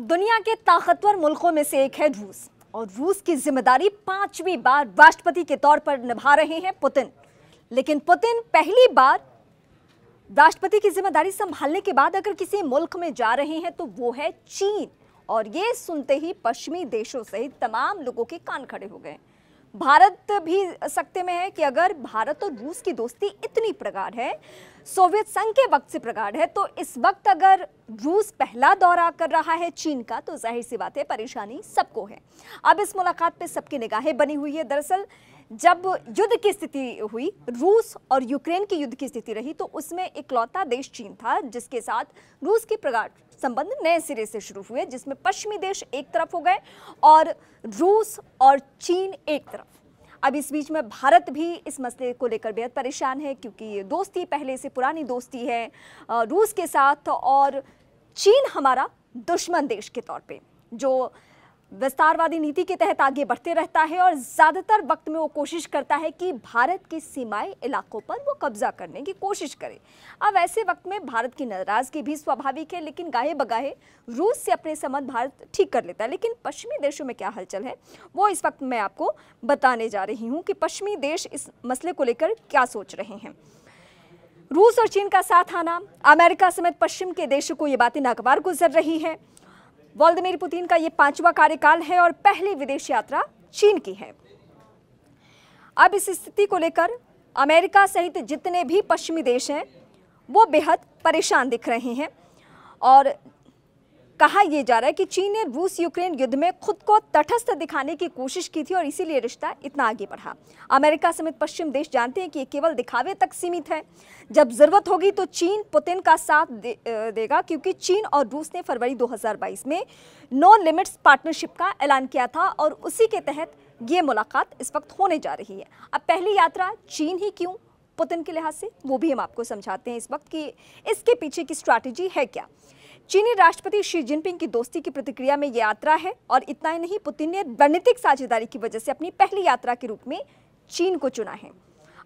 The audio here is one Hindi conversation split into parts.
दुनिया के ताकतवर मुल्कों में से एक है रूस और रूस की जिम्मेदारी पांचवी बार राष्ट्रपति के तौर पर निभा रहे हैं पुतिन लेकिन पुतिन पहली बार राष्ट्रपति की जिम्मेदारी संभालने के बाद अगर किसी मुल्क में जा रहे हैं तो वो है चीन और ये सुनते ही पश्चिमी देशों सहित तमाम लोगों के कान खड़े हो गए हैं भारत भी सकते में है कि अगर भारत और रूस की दोस्ती इतनी प्रगाढ़ है सोवियत संघ के वक्त से प्रगाढ़ है तो इस वक्त अगर रूस पहला दौरा कर रहा है चीन का तो जाहिर सी बात है परेशानी सबको है अब इस मुलाकात पे सबकी निगाहें बनी हुई है दरअसल जब युद्ध की स्थिति हुई रूस और यूक्रेन की युद्ध की स्थिति रही तो उसमें इकलौता देश चीन था जिसके साथ रूस की प्रगाढ़ संबंध नए सिरे से शुरू हुए जिसमें पश्चिमी देश एक तरफ हो गए और रूस और चीन एक तरफ अब इस बीच में भारत भी इस मसले को लेकर बेहद परेशान है क्योंकि ये दोस्ती पहले से पुरानी दोस्ती है रूस के साथ और चीन हमारा दुश्मन देश के तौर पे जो विस्तारवादी नीति के तहत आगे बढ़ते रहता है और ज़्यादातर वक्त में वो कोशिश करता है कि भारत की सीमाएं इलाकों पर वो कब्जा करने की कोशिश करे अब ऐसे वक्त में भारत की नाराज़गी भी स्वाभाविक है लेकिन गाहे बगाहे रूस से अपने संबंध भारत ठीक कर लेता है लेकिन पश्चिमी देशों में क्या हलचल है वो इस वक्त मैं आपको बताने जा रही हूँ कि पश्चिमी देश इस मसले को लेकर क्या सोच रहे हैं रूस और चीन का साथ आना अमेरिका समेत पश्चिम के देशों को ये बातें नागवार गुजर रही हैं व्लादिमिर पुतिन का ये पांचवा कार्यकाल है और पहली विदेश यात्रा चीन की है अब इस स्थिति को लेकर अमेरिका सहित जितने भी पश्चिमी देश हैं वो बेहद परेशान दिख रहे हैं और कहा यह जा रहा है कि चीन ने रूस यूक्रेन युद्ध में खुद को तटस्थ दिखाने की कोशिश की थी और इसीलिए रिश्ता इतना आगे बढ़ा अमेरिका समेत पश्चिम देश जानते हैं कि ये केवल दिखावे तक सीमित है जब जरूरत होगी तो चीन पुतिन का साथ दे, देगा क्योंकि चीन और रूस ने फरवरी 2022 में नो लिमिट्स पार्टनरशिप का ऐलान किया था और उसी के तहत ये मुलाकात इस वक्त होने जा रही है अब पहली यात्रा चीन ही क्यों पुतिन के लिहाज से वो भी हम आपको समझाते हैं इस वक्त कि इसके पीछे की स्ट्रैटेजी है क्या चीनी राष्ट्रपति शी जिनपिंग की दोस्ती की प्रतिक्रिया में ये यात्रा है और इतना ही नहीं पुतिन ने रणनीतिक साझेदारी की वजह से अपनी पहली यात्रा के रूप में चीन को चुना है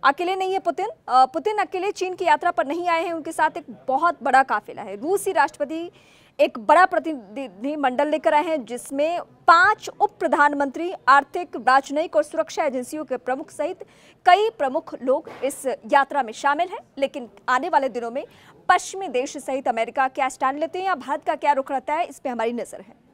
अकेले नहीं है पुतिन पुतिन अकेले चीन की यात्रा पर नहीं आए हैं उनके साथ एक बहुत बड़ा काफिला है रूसी राष्ट्रपति एक बड़ा प्रतिनिधि मंडल लेकर आए हैं जिसमें पांच उप प्रधानमंत्री आर्थिक राजनयिक और सुरक्षा एजेंसियों के प्रमुख सहित कई प्रमुख लोग इस यात्रा में शामिल हैं लेकिन आने वाले दिनों में पश्चिमी देश सहित अमेरिका क्या स्टैंड लेते हैं या भारत का क्या रुख रहता है इस पर हमारी नजर है